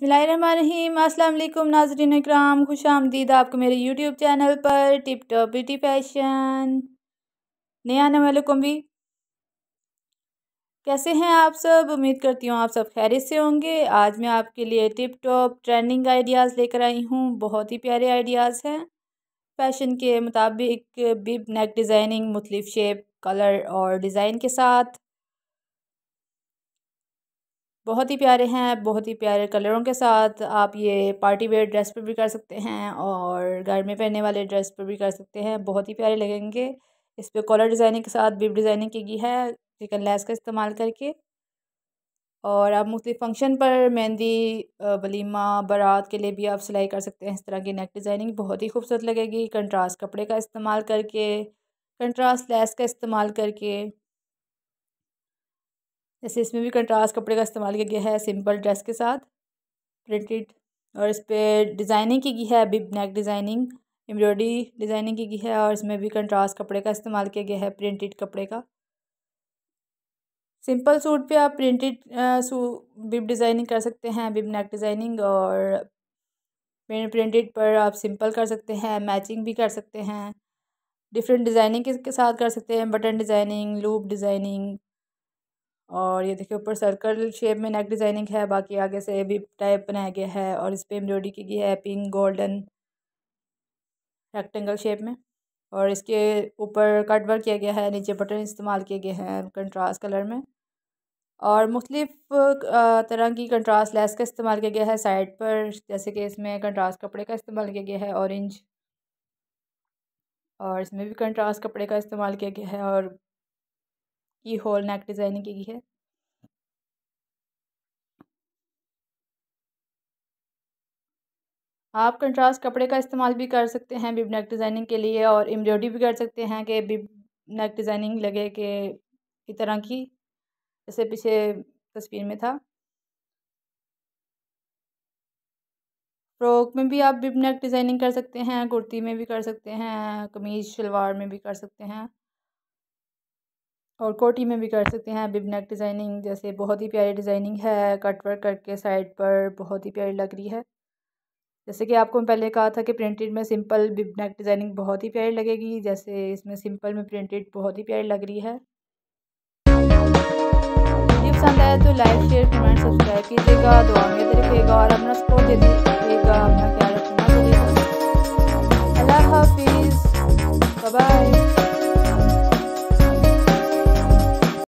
बसमीम अल्लाम नाजरीन कराम खुश आमदीद आपको मेरे यूट्यूब चैनल पर टिप टॉप ब्यूटी फैशन नया आने वाले कुम्बी कैसे हैं आप सब उम्मीद करती हूँ आप सब खैरियत से होंगे आज मैं आपके लिए टिप टॉप ट्रेंडिंग आइडियाज़ लेकर आई हूँ बहुत ही प्यारे आइडियाज़ हैं फैशन के मुताबिक बिब नेक डिज़ाइनिंग मुख्तफ शेप कलर और डिज़ाइन के साथ बहुत ही प्यारे हैं बहुत ही प्यारे कलरों के साथ आप ये पार्टी वेयर ड्रेस पर भी कर सकते हैं और घर में पहनने वाले ड्रेस पर भी कर सकते हैं बहुत ही प्यारे लगेंगे इस पर कॉलर डिज़ाइनिंग के साथ बिप डिज़ाइनिंग की गई है चिकन लैस का इस्तेमाल करके और आप मुख्तु फंक्शन पर मेहंदी वलीमा बारात के लिए भी आप सिलाई कर सकते हैं इस तरह की नेक डिज़ाइनिंग बहुत ही खूबसूरत लगेगी कंट्रास्ट कपड़े का इस्तेमाल करके कंट्रास्ट लैस का इस्तेमाल करके जैसे इसमें भी कंट्रास्ट कपड़े का इस्तेमाल किया गया है सिंपल ड्रेस के साथ प्रिंटेड और इस पर डिज़ाइनिंग की गई है bib neck designing embroidery designing की गई है और इसमें भी कंट्रास्ट कपड़े का इस्तेमाल किया गया है प्रिंटेड कपड़े का सिंपल सूट पे आप प्रिंटेड बिब डिज़ाइनिंग कर सकते हैं बिब नेक डिज़ाइनिंग और प्रिंटेड पर आप सिंपल कर सकते हैं मैचिंग भी कर सकते हैं डिफरेंट डिज़ाइनिंग के साथ कर सकते हैं बटन डिज़ाइनिंग लूप डिज़ाइनिंग और ये देखिए ऊपर सर्कल शेप में नेक डिजाइनिंग है बाकी आगे से भी टाइप बनाया गया है और इस पर एम्ब्रॉयडरी की गई है पिंक गोल्डन रेक्टेंगल शेप में और इसके ऊपर कट वर्क किया गया है नीचे बटन इस्तेमाल किए गए हैं कंट्रास्ट कलर में और मुख्तलिफ तरह की कंट्रास्ट लेस का इस्तेमाल किया गया है साइड पर जैसे कि इसमें कंट्रास्ट कपड़े का इस्तेमाल किया गया है ऑरेंज और इसमें भी कंट्रास्ट कपड़े का इस्तेमाल किया गया है और की होल नेक डिज़ाइनिंग की गई है आप कंट्रास्ट कपड़े का इस्तेमाल भी कर सकते हैं बिब नेक डिज़ाइनिंग के लिए और एम्ब्रॉयडरी भी कर सकते हैं कि बिब नेक डिज़ाइनिंग लगे के की तरह की जैसे पीछे तस्वीर में था फ्रॉक में भी आप बिब नेक डिज़ाइनिंग कर सकते हैं कुर्ती में भी कर सकते हैं कमीज़ शलवार में भी कर सकते हैं और कोटी में भी कर सकते हैं बिब नेक डिज़ाइनिंग जैसे बहुत ही प्यारी डिज़ाइनिंग है कट वर्क करके साइड पर बहुत ही प्यारी लग रही है जैसे कि आपको मैं पहले कहा था कि प्रिंटेड में सिंपल बिब नेक डिज़ाइनिंग बहुत ही प्यारी लगेगी जैसे इसमें सिंपल में प्रिंटेड बहुत ही प्यारी लग रही है पसंद आया तो लाइक शेयर कमेंट सब्सक्राइब कीजिएगा दुआ में रखिएगा